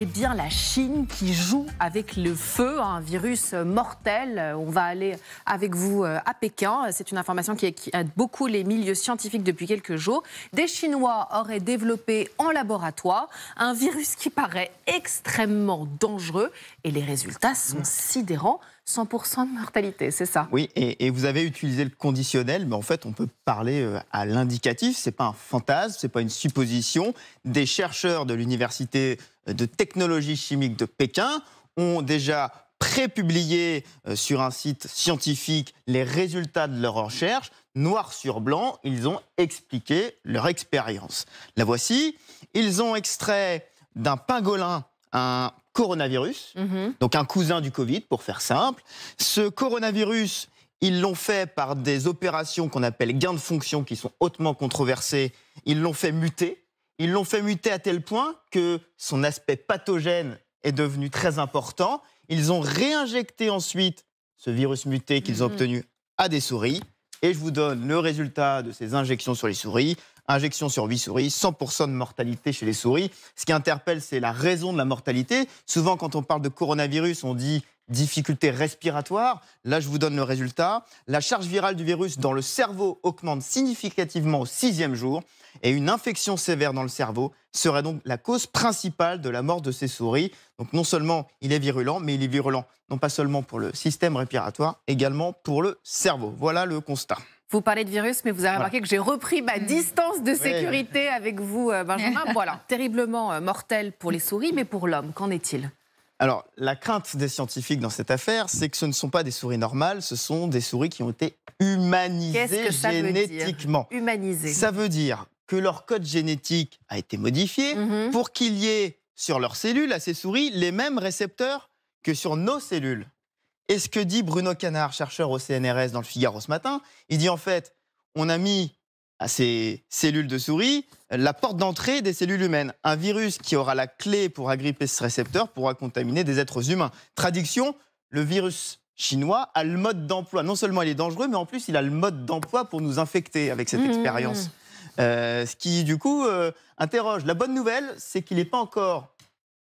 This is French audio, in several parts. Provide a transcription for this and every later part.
Eh bien, la Chine qui joue avec le feu, un virus mortel. On va aller avec vous euh, à Pékin. C'est une information qui aide beaucoup les milieux scientifiques depuis quelques jours. Des Chinois auraient développé en laboratoire un virus qui paraît extrêmement dangereux et les résultats sont sidérants. 100% de mortalité, c'est ça Oui, et, vous avez utilisé le conditionnel, mais en fait, on peut parler euh, à l'indicatif. C'est pas un fantasme, c'est pas une supposition. Des chercheurs de l'université de technologie chimique de Pékin ont déjà prépublié euh, sur un site scientifique les résultats de leur recherche. Noir sur blanc, ils ont expliqué leur expérience. La voici. Ils ont extrait d'un pangolin un coronavirus, mhm. donc un cousin du Covid, pour faire simple. Ce coronavirus, ils l'ont fait par des opérations qu'on appelle gains de fonction, qui sont hautement controversées. Ils l'ont fait muter. Ils l'ont fait muter à tel point que son aspect pathogène est devenu très important. Ils ont réinjecté ensuite ce virus muté qu'ils ont mhm. obtenu à des souris. Et je vous donne le résultat de ces injections sur les souris. Injection sur 8 souris, 100% de mortalité chez les souris. Ce qui interpelle, c'est la raison de la mortalité. Souvent, quand on parle de coronavirus, on dit difficulté respiratoire. Là, je vous donne le résultat. La charge virale du virus dans le cerveau augmente significativement au sixième jour et une infection sévère dans le cerveau serait donc la cause principale de la mort de ces souris. Donc non seulement il est virulent, mais il est virulent non pas seulement pour le système respiratoire, également pour le cerveau. Voilà le constat. Vous parlez de virus, mais vous avez remarqué que j'ai repris ma mm. distance de sécurité avec vous, euh, Benjamin. voilà, terriblement euh, mortel pour les souris, mais pour l'homme, qu'en est-il Alors, la crainte des scientifiques dans cette affaire, c'est que ce ne sont pas des souris normales, ce sont des souris qui ont été humanisées génétiquement. Humanisées. Ça veut dire que leur code génétique a été modifié mm-hmm. pour qu'il y ait sur leurs cellules, à ces souris, les mêmes récepteurs que sur nos cellules. Et ce que dit Bruno Canard, chercheur au CNRS dans le Figaro ce matin, il dit en fait, on a mis à ces cellules de souris la porte d'entrée des cellules humaines. Un virus qui aura la clé pour agripper ce récepteur pourra contaminer des êtres humains. Traduction, le virus chinois a le mode d'emploi. Non seulement il est dangereux, mais en plus il a le mode d'emploi pour nous infecter avec cette mmh, mmh. expérience. Euh, ce qui, du coup, euh, interroge. La bonne nouvelle, c'est qu'il n'est pas encore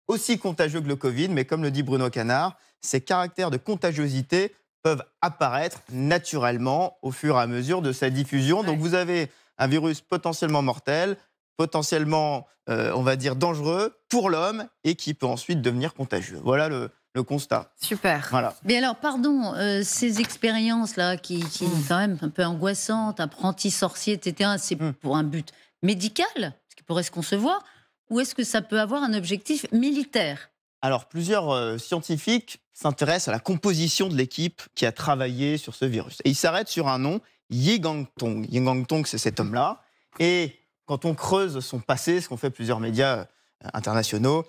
aussi contagieux que le Covid, mais comme le dit Bruno Canard, ces caractères de contagiosité peuvent apparaître naturellement au fur et à mesure de sa diffusion. Donc vous avez un virus potentiellement mortel, potentiellement, euh, on va dire, dangereux pour l'homme et qui peut ensuite devenir contagieux. Voilà le, constat. Super. Voilà. Mais alors, pardon, euh, ces expériences-là qui, mmh. sont quand même un peu angoissantes, apprenti sorcier, etc., c'est mmh. pour un but médical, ce qui pourrait se concevoir, ou est-ce que ça peut avoir un objectif militaire alors, plusieurs euh, scientifiques s'intéressent à la composition de l'équipe qui a travaillé sur ce virus. Et ils s'arrêtent sur un nom, Yigang Tong. Yigang Tong, c'est cet homme-là. Et quand on creuse son passé, ce qu'ont fait plusieurs médias euh, internationaux,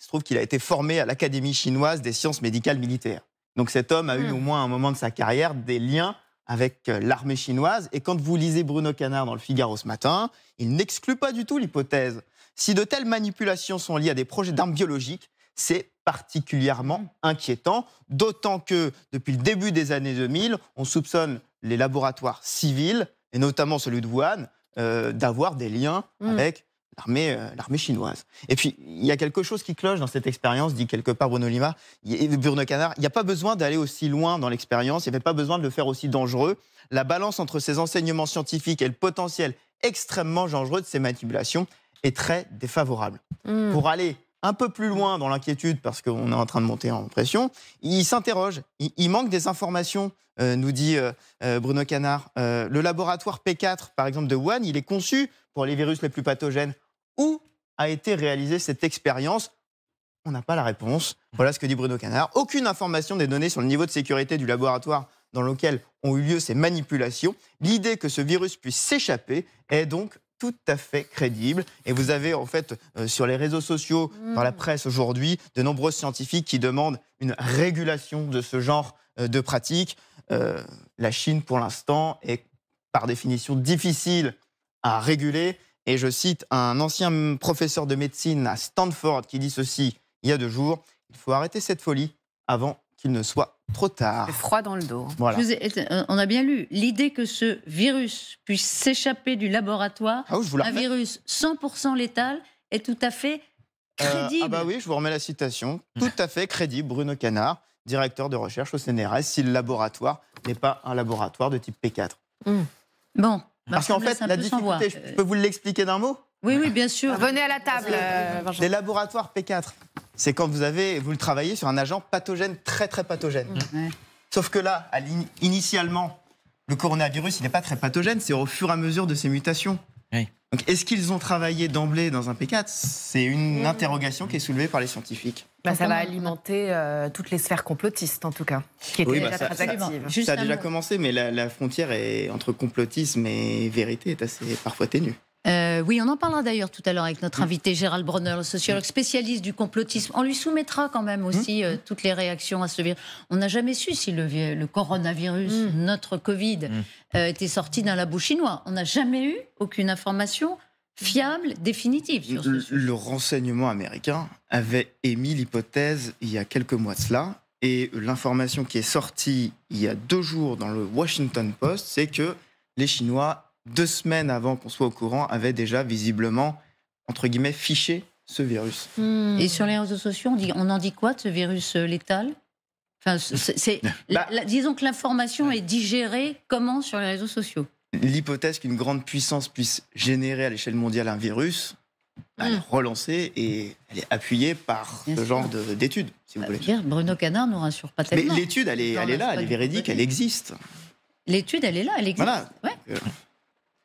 il se trouve qu'il a été formé à l'Académie chinoise des sciences médicales militaires. Donc cet homme a eu hmm. au moins un moment de sa carrière des liens avec euh, l'armée chinoise. Et quand vous lisez Bruno Canard dans le Figaro ce matin, il n'exclut pas du tout l'hypothèse. Si de telles manipulations sont liées à des projets d'armes biologiques, c'est particulièrement mmh. inquiétant, d'autant que depuis le début des années 2000, on soupçonne les laboratoires civils, et notamment celui de Wuhan, euh, d'avoir des liens mmh. avec euh, l'armée chinoise. Et puis, il y a quelque chose qui cloche dans cette expérience, dit quelque part Bruno Lima, et Bruno Canard, il n'y a pas besoin d'aller aussi loin dans l'expérience, il n'y avait pas besoin de le faire aussi dangereux. La balance entre ces enseignements scientifiques et le potentiel extrêmement dangereux de ces manipulations est très défavorable. Mmh. Pour aller un peu plus loin dans l'inquiétude, parce qu'on est en train de monter en pression, il s'interroge. Il, manque des informations, euh, nous dit euh, euh, Bruno Canard. le laboratoire P4, par exemple, de Wuhan, il est conçu pour les virus les plus pathogènes. Où a été réalisée cette expérience On n'a pas la réponse. Voilà ce que dit Bruno Canard. Aucune information des données sur le niveau de sécurité du laboratoire dans lequel ont eu lieu ces manipulations. L'idée que ce virus puisse s'échapper est donc tout à fait crédible. Et vous avez en fait euh, sur les réseaux sociaux, mm. dans la presse aujourd'hui, de nombreux scientifiques qui demandent une régulation de ce genre euh, de pratiques. Euh, la Chine, pour l'instant, est par définition difficile à réguler. Et je cite un ancien professeur de médecine à Stanford qui dit ceci il y a deux jours, il faut arrêter cette folie avant qu'il ne soit trop tard. Froid dans le dos. Euh, on a bien lu. L'idée que ce virus puisse s'échapper du laboratoire, ah un virus 100% létal, est tout à fait crédible. Euh, ah bah oui, je vous remets la citation. Tout à fait crédible, Bruno Canard, directeur de recherche au CNRS, si le laboratoire n'est pas un laboratoire de type P4. Mmh. Bon. Bah, Parce qu'en fait, la difficulté, je peux vous l'expliquer d'un mot oui, oui, bien sûr. Venez à la table. Euh, Les laboratoires P4 c'est quand vous avez, vous le travaillez sur un agent pathogène, très très pathogène. Mm. Sauf que là, initialement, le coronavirus, il n'est pas très pathogène, c'est au fur et à mesure de ses mutations. Donc, est-ce qu'ils ont travaillé d'emblée dans un P4 C'est une mm. interrogation qui est soulevée par les scientifiques. Bah, ça va alimenter euh, toutes les sphères complotistes, en tout cas, bah, ça, a déjà commencé, mais la, la frontière est, entre complotisme et vérité est assez parfois ténue. Euh, oui, on en parlera d'ailleurs tout à l'heure avec notre mm. invité Gérald Bronner, le sociologue mm. spécialiste du complotisme. On lui soumettra quand même aussi mm. euh, toutes les réactions à ce virus. On n'a jamais su si le, coronavirus, notre Covid, euh, était sorti d'un labo chinois. On n'a jamais eu aucune information fiable, définitive sur ce sujet. Le renseignement américain avait émis l'hypothèse il y a quelques mois de cela, et l'information qui est sortie il y a deux jours dans le Washington Post, c'est que les Chinois deux semaines avant qu'on soit au courant, avait déjà visiblement, entre guillemets, fiché ce virus. Hmm. Et sur les réseaux sociaux, on, dit, on en dit quoi de ce virus euh, létal enfin, c'est, bah Disons que l'information est digérée comment sur les réseaux sociaux L'hypothèse qu'une grande puissance puisse générer à l'échelle mondiale un virus, bah, elle est hmm. relancée et elle est appuyée par ce genre d'études, si vous bah, voulez. Bruno Canard nous rassure pas tellement. Mais l'étude, elle est, là, elle est véridique, elle existe. L'étude, elle est là, elle existe. Voilà. Euh,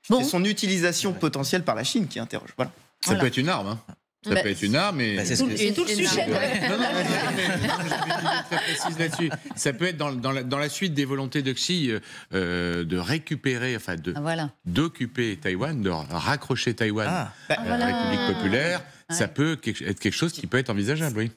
c'est son utilisation potentielle par la Chine qui interroge. Voilà. Ça peut être une arme. Hein. Ça bah, peut être une arme, mais... Bah, c'est tout, le sujet. non, non, Ça peut être dans, dans, la, suite des volontés de Xi euh, euh, de récupérer, enfin de ah, d'occuper Taïwan, de raccrocher Taïwan à ah. la euh, République ah. populaire. Ça peut être quelque chose qui peut être envisageable, oui.